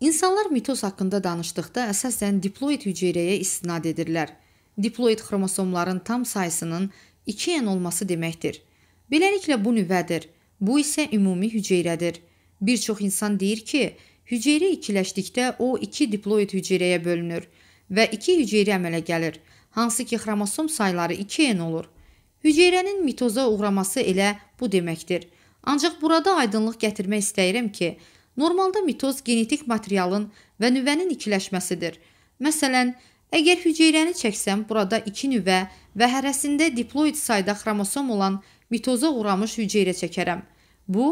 İnsanlar mitoz haqqında danışdıqda əsasən diploid hüceyrəyə istinad edirlər. Diploid xromosomların tam sayısının 2n olması deməkdir. Beləliklə bu nüvədir. Bu isə ümumi hüceyrədir. Bir çox insan deyir ki, hüceyrə ikiləşdikdə o 2 diploid hüceyrəyə bölünür və 2 hüceyrə əmələ gəlir, hansı ki xromosom sayları 2n olur. Hüceyrənin mitoza uğraması elə bu deməkdir. Ancaq burada aydınlıq gətirmək istəyirəm ki, Normalda mitoz genetik materialın və nüvənin ikiləşməsidir. Məsələn, əgər hüceyrəni çəksəm, burada 2 nüvə və hərəsində diploid sayda xromosom olan mitoza uğramış hüceyrə çəkərəm. Bu,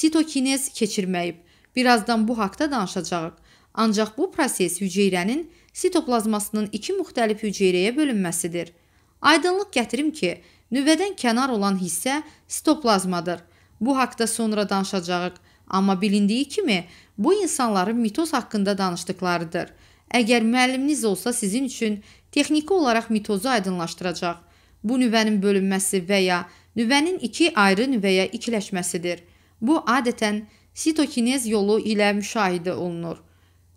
sitokinez keçirməyib. Birazdan bu haqda danışacağıq. Ancaq bu proses hüceyrənin sitoplazmasının iki müxtəlif hüceyrəyə bölünməsidir. Aydınlıq gətirim ki, nüvədən kənar olan hissə sitoplazmadır. Bu haqda sonra danışacağıq. Amma bilindiyi kimi bu insanların mitoz haqqında danışdıqlarıdır. Əgər müəlliminiz olsa sizin üçün texniki olaraq mitozu aydınlaşdıracaq. Bu nüvənin bölünməsi və ya nüvənin iki ayrı nüvəyə ikiləşməsidir. Bu adətən sitokinez yolu ilə müşahidə olunur.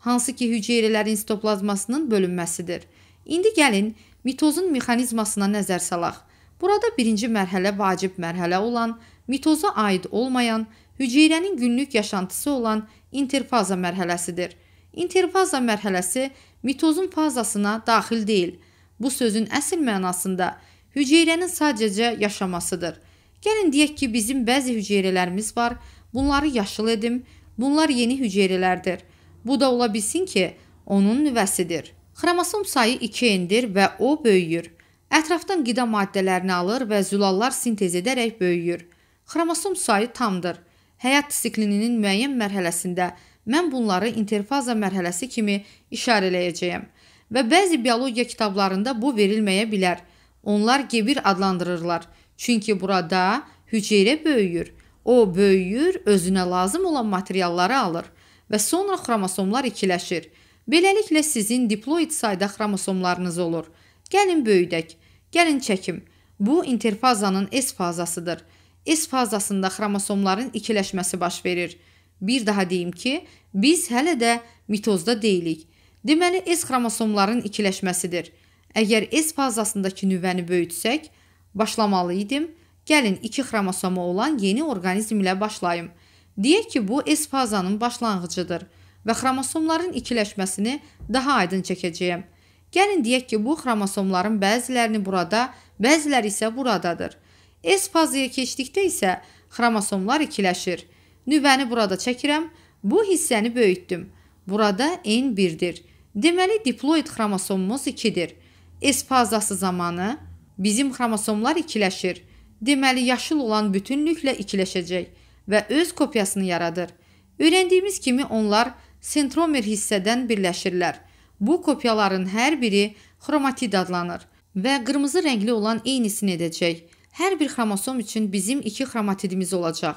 Hansı ki hüceyrələrin sitoplazmasının bölünməsidir. İndi gəlin mitozun mexanizmasına nəzər salaq. Burada birinci mərhələ vacib mərhələ olan mitoza aid olmayan hüceyrənin günlük yaşantısı olan interfaza mərhələsidir. İnterfaza mərhələsi mitozun fazasına daxil deyil. Bu sözün əsl mənasında hüceyrənin sadəcə yaşamasıdır. Gəlin deyək ki, bizim bəzi hüceyrələrimiz var. Bunları yaşıl edim. Bunlar yeni hüceyrələrdir. Bu da ola bilsin ki, onun nüvəsidir. Xromosom sayı 2 endir və o böyüyür. Ətrafdan qida maddələrini alır və zülallar sintez edərək böyüyür. Xromosom sayı tamdır həyat siklininin müəyyən mərhələsində mən bunları interfaza mərhələsi kimi işarələyəcəyəm və bəzi biologiya kitablarında bu verilməyə bilər. Onlar gebir adlandırırlar. Çünki burada hüceyrə böyüyür. O böyüyür, özünə lazım olan materialları alır və sonra xromosomlar ikiləşir. Beləliklə sizin diploid sayda xromosomlarınız olur. Gəlin böyüdək. Gəlin çəkim. Bu interfazanın S fazasıdır. S fazasında xromosomların ikiləşməsi baş verir. Bir daha deyim ki, biz hələ də mitozda deyilik. Deməli, S xromosomların ikiləşməsidir. Əgər S fazasındakı nüvəni böyütsək, başlamalı idim. Gəlin 2 xromosomu olan yeni orqanizm ilə başlayım. Deyək ki, bu S fazanın başlanğıcıdır və xromosomların ikiləşməsini daha aydın çəkəcəyəm. Gəlin deyək ki, bu xromosomların bəzilərini burada, bəziləri isə buradadır. S fazaya keçdikdə isə xromosomlar ikiləşir. Nüvəni burada çəkirəm, bu hissəni böyütdüm. Burada n 1-dir. Deməli diploid xromosomumuz 2-dir. S fazası zamanı bizim xromosomlar ikiləşir. Deməli yaşıl olan bütünlüklə ikiləşəcək və öz kopyasını yaradır. Öyrəndiyimiz kimi onlar sentromer hissədən birləşirlər. Bu kopyaların hər biri xromatid adlanır və qırmızı rəngli olan eynisini edəcək. Hər bir xromosom üçün bizim 2 xromatidimiz olacaq.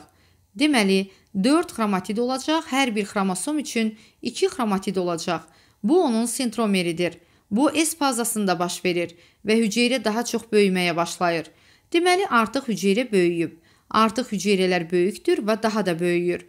Deməli, 4 xromatid olacaq, hər bir xromosom üçün 2 xromatid olacaq. Bu onun sindromeridir. Bu S fazasında baş verir və hüceyrə daha çox böyüməyə başlayır. Deməli, artıq hüceyrə böyüyüb. Artıq hüceyrələr böyükdür və daha da böyüyür.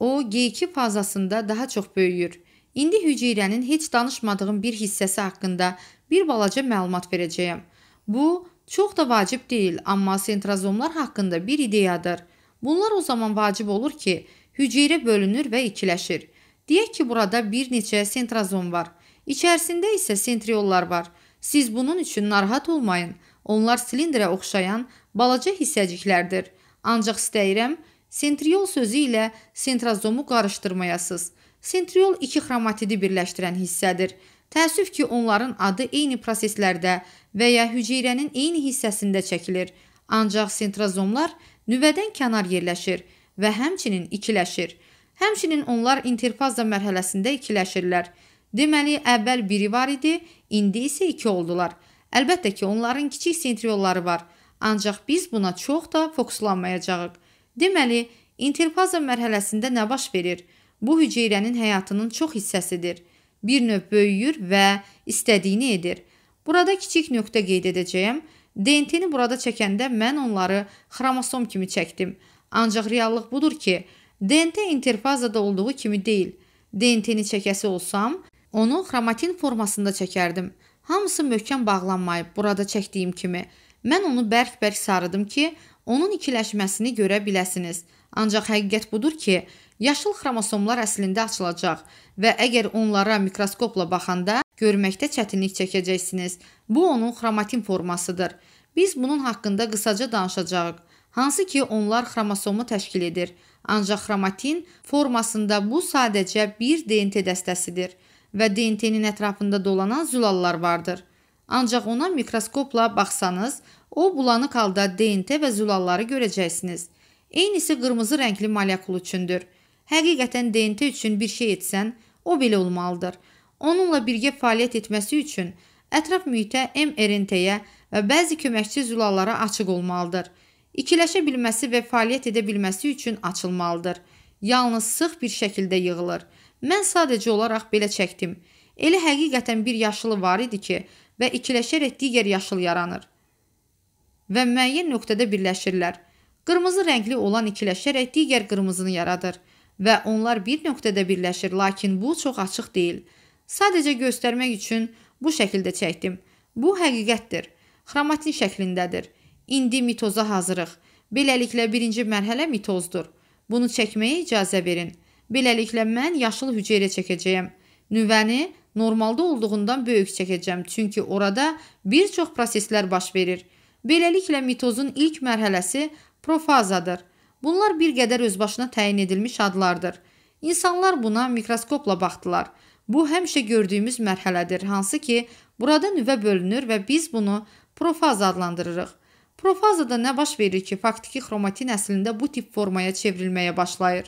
O G2 fazasında daha çox böyüyür. İndi hüceyrənin heç danışmadığım bir hissəsi haqqında bir balaca məlumat verəcəyəm. Bu Çox da vacib deyil, amma sentrozomlar haqqında bir ideyadır. Bunlar o zaman vacib olur ki, hüceyrə bölünür və ikiləşir. Deyək ki, burada bir neçə sentrozom var. İçərisində isə sentriollar var. Siz bunun üçün narahat olmayın. Onlar silindrə oxşayan balaca hissəciklərdir. Ancaq istəyirəm, sentriol sözü ilə sentrozomu qarışdırmayasız. Sentriol iki xromatidi birləşdirən hissədir. Təəssüf ki, onların adı eyni proseslərdə və ya hüceyrənin eyni hissəsində çəkilir. Ancaq sentrozomlar nüvədən kənar yerləşir və həmçinin ikiləşir. Həmçinin onlar interfaza mərhələsində ikiləşirlər. Deməli, əvvəl biri var idi, indi isə iki oldular. Əlbəttə ki, onların kiçik sentriolları var, ancaq biz buna çox da fokuslanmayacağıq. Deməli, interfaza mərhələsində nə baş verir? Bu hüceyrənin həyatının çox hissəsidir. Bir növ böyüyür və istədiyini edir. Burada kiçik nöqtə qeyd edəcəyəm. DNT-ni burada çəkəndə mən onları xromosom kimi çəkdim. Ancaq reallıq budur ki, DNT interfazada olduğu kimi deyil. DNT-ni çəkəsi olsam, onu xromatin formasında çəkərdim. Hamısı möhkəm bağlanmayıb burada çəkdiyim kimi. Mən onu bərk-bərk sarıdım ki, onun ikiləşməsini görə biləsiniz. Ancaq həqiqət budur ki, yaşıl xromosomlar əslində açılacaq və əgər onlara mikroskopla baxanda Görməkdə çətinlik çəkəcəksiniz. Bu onun xromatin formasıdır. Biz bunun haqqında qısaca danışacağıq. Hansı ki onlar xromosomu təşkil edir. Ancaq xromatin formasında bu sadəcə bir DNT dəstəsidir və DNT-nin ətrafında dolanan zülallar vardır. Ancaq ona mikroskopla baxsanız, o bulanıq halda DNT və zülalları görəcəksiniz. Eynisi qırmızı rəngli molekul üçündür. Həqiqətən DNT üçün bir şey etsən, o belə olmalıdır onunla birgə fəaliyyət etməsi üçün ətraf mühitə mRNT-yə və bəzi köməkçi zülallara açıq olmalıdır. İkiləşə bilməsi və fəaliyyət edə bilməsi üçün açılmalıdır. Yalnız sıx bir şəkildə yığılır. Mən sadəcə olaraq belə çəkdim. Elə həqiqətən bir yaşılı var idi ki, və ikiləşərək digər yaşıl yaranır. Və müəyyən nöqtədə birləşirlər. Qırmızı rəngli olan ikiləşərək digər qırmızını yaradır və onlar bir nöqtədə birləşir, lakin bu çox açıq deyil. Sadəcə göstərmək üçün bu şəkildə çəkdim. Bu həqiqətdir. Xromatin şəklindədir. İndi mitoza hazırıq. Beləliklə birinci mərhələ mitozdur. Bunu çəkməyə icazə verin. Beləliklə mən yaşıl hüceyrə çəkəcəyəm. Nüvəni normalda olduğundan böyük çəkəcəm, çünki orada bir çox proseslər baş verir. Beləliklə mitozun ilk mərhələsi profazadır. Bunlar bir qədər özbaşına təyin edilmiş adlardır. İnsanlar buna mikroskopla baxdılar. Bu həmişə gördüyümüz mərhələdir, hansı ki, burada nüvə bölünür və biz bunu profaza adlandırırıq. Profazada nə baş verir ki, faktiki xromatin əslində bu tip formaya çevrilməyə başlayır.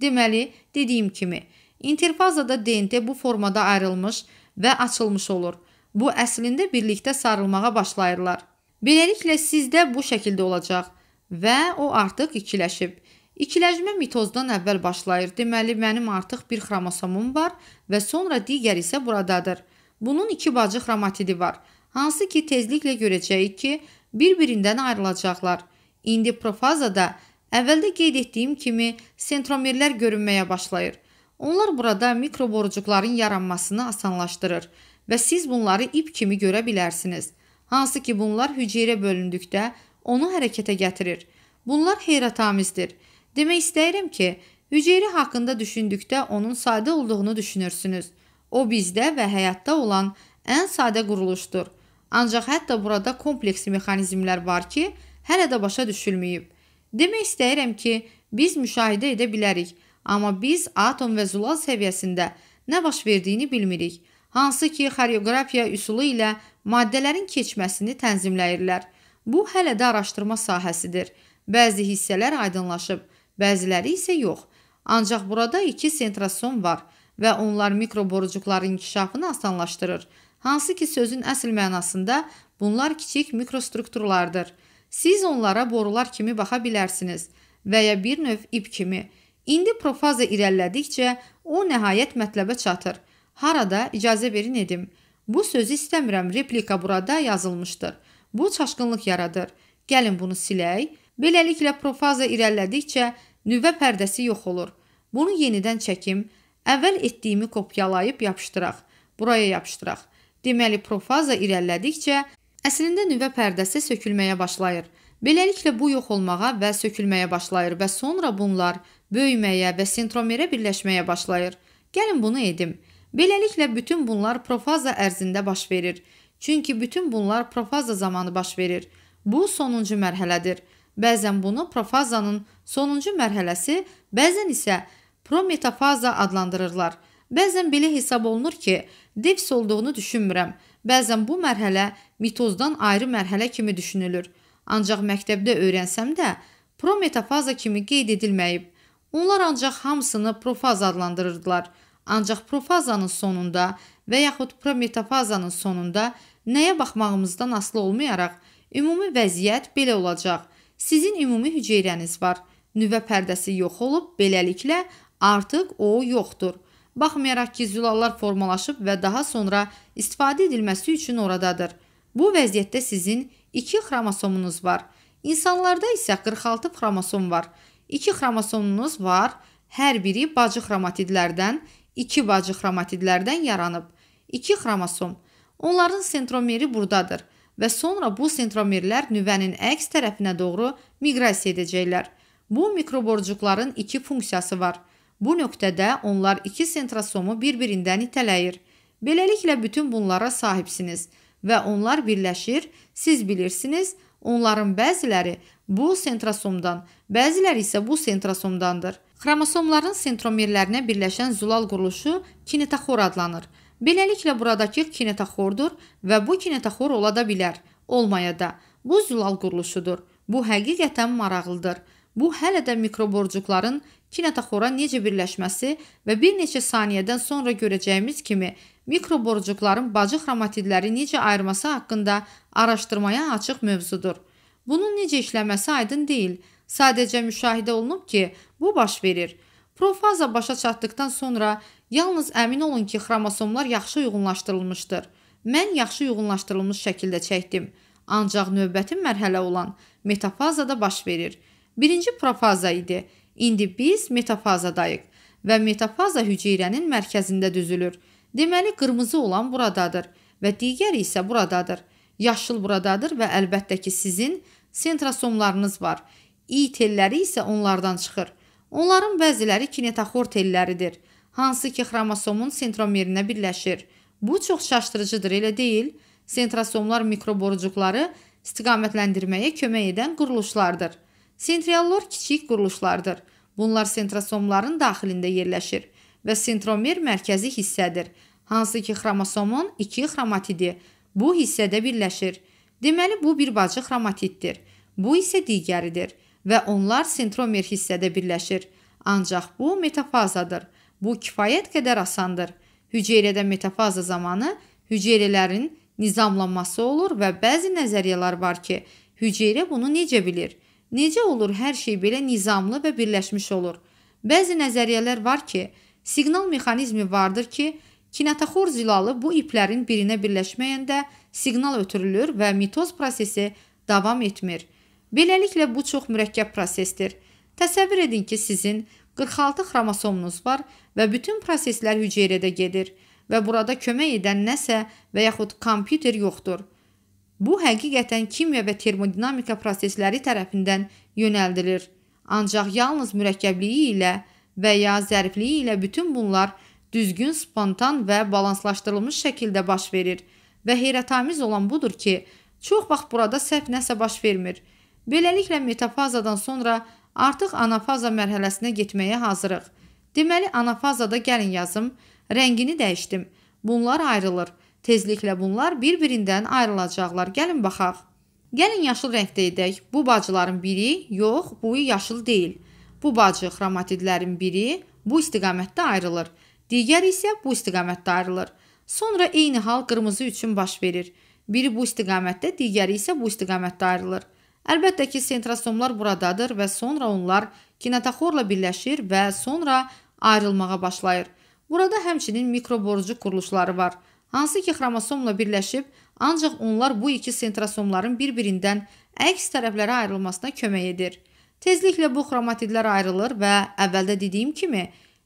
Deməli, dediyim kimi, interfazada DNT bu formada ayrılmış və açılmış olur. Bu əslində birlikdə sarılmağa başlayırlar. Beləliklə sizdə bu şəkildə olacaq və o artıq ikiləşib. İkiləşmə mitozdan əvvəl başlayır. Deməli, mənim artıq bir xromosomum var və sonra digər isə buradadır. Bunun iki bacı xromatidi var, hansı ki, tezliklə görəcəyik ki, bir-birindən ayrılacaqlar. İndi profazada əvvəldə qeyd etdiyim kimi sentromerlər görünməyə başlayır. Onlar burada mikroborucuqların yaranmasını asanlaşdırır və siz bunları ip kimi görə bilərsiniz. Hansı ki, bunlar hüceyrə bölündükdə onu hərəkətə gətirir. Bunlar heyrətamizdir. Demək istəyirəm ki, Hüceyri haqqında düşündükdə onun sadə olduğunu düşünürsünüz. O bizdə və həyatda olan ən sadə quruluşdur. Ancaq hətta burada kompleks mexanizmlər var ki, hələ də başa düşülməyib. Demək istəyirəm ki, biz müşahidə edə bilərik, amma biz atom və zülal səviyyəsində nə baş verdiyini bilmirik. Hansı ki, xoreografiya üsulu ilə maddələrin keçməsini tənzimləyirlər. Bu hələ də araşdırma sahəsidir. Bəzi hissələr aydınlaşıb, bəziləri isə yox. Ancaq burada iki sentrason var və onlar mikroborucuqların inkişafını asanlaşdırır. Hansı ki sözün əsl mənasında bunlar kiçik mikrostrukturlardır. Siz onlara borular kimi baxa bilərsiniz və ya bir növ ip kimi. İndi profaza irəlilədikcə o nəhayət mətləbə çatır. Harada icazə verin edim. Bu sözü istəmirəm replika burada yazılmışdır. Bu çaşqınlıq yaradır. Gəlin bunu silək. Beləliklə profaza irəlilədikcə nüvə pərdəsi yox olur. Bunu yenidən çəkim, əvvəl etdiyimi kopyalayıb yapışdıraq. Buraya yapışdıraq. Deməli profaza irəlilədikcə əslində nüvə pərdəsi sökülməyə başlayır. Beləliklə bu yox olmağa və sökülməyə başlayır və sonra bunlar böyüməyə və sentromerə birləşməyə başlayır. Gəlin bunu edim. Beləliklə bütün bunlar profaza ərzində baş verir. Çünki bütün bunlar profaza zamanı baş verir. Bu sonuncu mərhələdir. Bəzən bunu profazanın sonuncu mərhələsi, bəzən isə prometafaza adlandırırlar. Bəzən belə hesab olunur ki, dips olduğunu düşünmürəm. Bəzən bu mərhələ mitozdan ayrı mərhələ kimi düşünülür. Ancaq məktəbdə öyrənsəm də, prometafaza kimi qeyd edilməyib. Onlar ancaq hamısını profaza adlandırırdılar. Ancaq profazanın sonunda və yaxud prometafazanın sonunda nəyə baxmağımızdan asılı olmayaraq ümumi vəziyyət belə olacaq. Sizin ümumi hüceyrəniz var. Nüvə pərdəsi yox olub, beləliklə artıq o yoxdur. Baxmayaraq ki, zülallar formalaşıb və daha sonra istifadə edilməsi üçün oradadır. Bu vəziyyətdə sizin 2 xromosomunuz var. İnsanlarda isə 46 xromosom var. 2 xromosomunuz var. Hər biri bacı xromatidlərdən, 2 bacı xromatidlərdən yaranıb. 2 xromosom. Onların sentromeri burdadır və sonra bu sentromerlər nüvənin əks tərəfinə doğru miqrasiya edəcəklər. Bu mikroborcuqların iki funksiyası var. Bu nöqtədə onlar iki sentrosomu bir-birindən itələyir. Beləliklə bütün bunlara sahibsiniz və onlar birləşir, siz bilirsiniz, onların bəziləri bu sentrosomdan, bəziləri isə bu sentrosomdandır. Xromosomların sentromerlərinə birləşən zülal quruluşu kinetoxor adlanır. Beləliklə buradakı kinetoxordur və bu kinetoxor ola da bilər, olmaya da. Bu zülal quruluşudur. Bu həqiqətən maraqlıdır. Bu hələ də mikroborcuqların kinetoxora necə birləşməsi və bir neçə saniyədən sonra görəcəyimiz kimi mikroborcuqların bacı xromatidləri necə ayırması haqqında araşdırmaya açıq mövzudur. Bunun necə işləməsi aydın deyil. Sadəcə müşahidə olunub ki, bu baş verir. Profaza başa çatdıqdan sonra Yalnız əmin olun ki, xromosomlar yaxşı uyğunlaşdırılmışdır. Mən yaxşı uyğunlaşdırılmış şəkildə çəkdim. Ancaq növbəti mərhələ olan metafazada baş verir. Birinci profaza idi. İndi biz metafazadayıq və metafaza hüceyrənin mərkəzində düzülür. Deməli qırmızı olan buradadır və digəri isə buradadır. Yaşıl buradadır və əlbəttə ki, sizin sentrasomlarınız var. İ telləri isə onlardan çıxır. Onların bəziləri kinetaxor telləridir hansı ki xromosomun sentromerinə birləşir. Bu çox çaşdırıcıdır, elə deyil? Sentrasomlar mikroborucuqları istiqamətləndirməyə kömək edən quruluşlardır. Sentriallar kiçik quruluşlardır. Bunlar sentrasomların daxilində yerləşir və sentromer mərkəzi hissədir, hansı ki xromosomun 2 xromatidi bu hissədə birləşir. Deməli bu bir bacı xromatiddir. Bu isə digəridir və onlar sentromer hissədə birləşir. Ancaq bu metafazadır. Bu kifayət qədər asandır. Hüceyrədə metafaza zamanı hüceyrələrin nizamlanması olur və bəzi nəzəriyyələr var ki, hüceyrə bunu necə bilir? Necə olur hər şey belə nizamlı və birləşmiş olur? Bəzi nəzəriyyələr var ki, siqnal mexanizmi vardır ki, kinetoxor zilalı bu iplərin birinə birləşməyəndə siqnal ötürülür və mitoz prosesi davam etmir. Beləliklə bu çox mürəkkəb prosesdir. Təsəvvür edin ki, sizin 46 xromosomunuz var və bütün proseslər hüceyrədə gedir və burada kömək edən nəsə və yaxud kompüter yoxdur. Bu həqiqətən kimya və termodinamika prosesləri tərəfindən yönəldilir. Ancaq yalnız mürəkkəbliyi ilə və ya zərifliyi ilə bütün bunlar düzgün, spontan və balanslaşdırılmış şəkildə baş verir. Və heyrətamiz olan budur ki, çox vaxt burada səhv nəsə baş vermir. Beləliklə metafazadan sonra Artıq anafaza mərhələsinə getməyə hazırıq. Deməli anafazada gəlin yazım, rəngini dəyişdim. Bunlar ayrılır. Tezliklə bunlar bir-birindən ayrılacaqlar. Gəlin baxaq. Gəlin yaşıl rəngdə edək. Bu bacıların biri, yox, bu yaşıl deyil. Bu bacı xromatidlərin biri bu istiqamətdə ayrılır. Digəri isə bu istiqamətdə ayrılır. Sonra eyni hal qırmızı üçün baş verir. Biri bu istiqamətdə, digəri isə bu istiqamətdə ayrılır. Əlbəttə ki, sentrasomlar buradadır və sonra onlar kinetoxorla birləşir və sonra ayrılmağa başlayır. Burada həmçinin mikroborcu quruluşları var, hansı ki, xromosomla birləşib, ancaq onlar bu iki sentrasomların bir-birindən əks tərəflərə ayrılmasına kömək edir. Tezliklə bu xromatidlər ayrılır və əvvəldə dediyim kimi,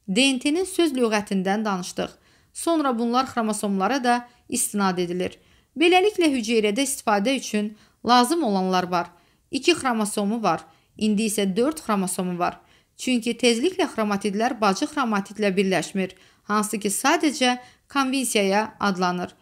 DNT-nin söz lüğətindən danışdıq. Sonra bunlar xromosomlara da istinad edilir. Beləliklə hüceyrədə istifadə üçün lazım olanlar var. 2 xromosomu var. İndi isə 4 xromosomu var. Çünki tezliklə xromatidlər bacı xromatidlə birləşmir, hansı ki sadəcə konvensiyaya adlanır.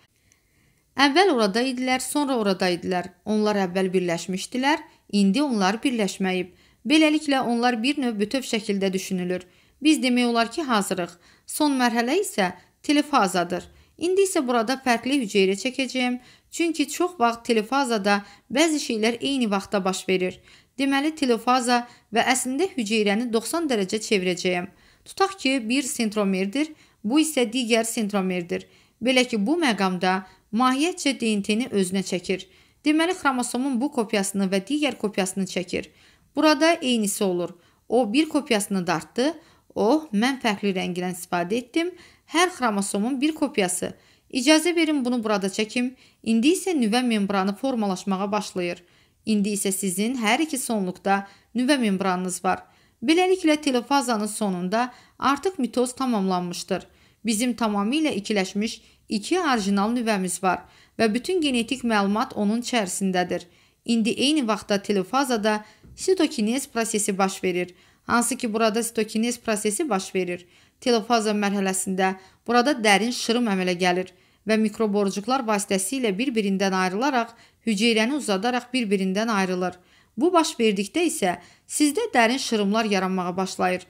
Əvvəl orada idilər, sonra orada idilər. Onlar əvvəl birləşmişdilər, indi onlar birləşməyib. Beləliklə onlar bir növ bütöv şəkildə düşünülür. Biz demək olar ki, hazırıq. Son mərhələ isə telefazadır. İndi isə burada fərqli hüceyrə çəkəcəyəm Çünki çox vaxt telefazada bəzi şeylər eyni vaxtda baş verir. Deməli telefaza və əslində hüceyrəni 90 dərəcə çevirəcəyəm. Tutaq ki, bir sentromerdir, bu isə digər sentromerdir. Belə ki, bu məqamda mahiyyətcə DNT-ni özünə çəkir. Deməli xromosomun bu kopyasını və digər kopyasını çəkir. Burada eynisi olur. O bir kopyasını dartdı. Oh, mən fərqli rəngdən istifadə etdim. Hər xromosomun bir kopyası. İcazə verin bunu burada çəkim. İndi isə nüvə membranı formalaşmağa başlayır. İndi isə sizin hər iki sonluqda nüvə membranınız var. Beləliklə telofazanın sonunda artıq mitoz tamamlanmışdır. Bizim tamamilə ikiləşmiş iki orijinal nüvəmiz var və bütün genetik məlumat onun içərisindədir. İndi eyni vaxtda telofazada sitokinez prosesi baş verir hansı ki burada sitokinez prosesi baş verir. Telofaza mərhələsində burada dərin şırım əmələ gəlir və mikroborcuqlar vasitəsilə bir-birindən ayrılaraq hüceyrəni uzadaraq bir-birindən ayrılır. Bu baş verdikdə isə sizdə dərin şırımlar yaranmağa başlayır.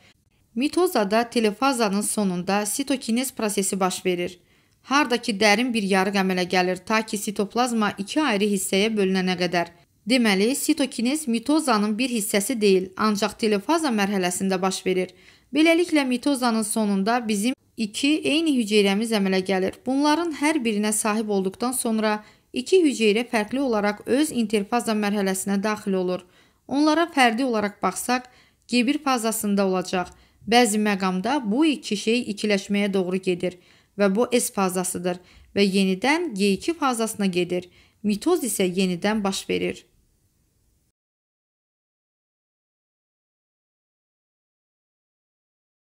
Mitozada telefazanın sonunda sitokinez prosesi baş verir. Hardakı dərin bir yarıq əmələ gəlir ta ki sitoplazma iki ayrı hissəyə bölünənə qədər. Deməli, sitokinez mitozanın bir hissəsi deyil, ancaq telefaza mərhələsində baş verir. Beləliklə mitozanın sonunda bizim iki eyni hüceyrəmiz əmələ gəlir. Bunların hər birinə sahib olduqdan sonra iki hüceyrə fərqli olaraq öz interfaza mərhələsinə daxil olur. Onlara fərdi olaraq baxsaq, G1 fazasında olacaq. Bəzi məqamda bu iki şey ikiləşməyə doğru gedir və bu S fazasıdır və yenidən G2 fazasına gedir. Mitoz isə yenidən baş verir.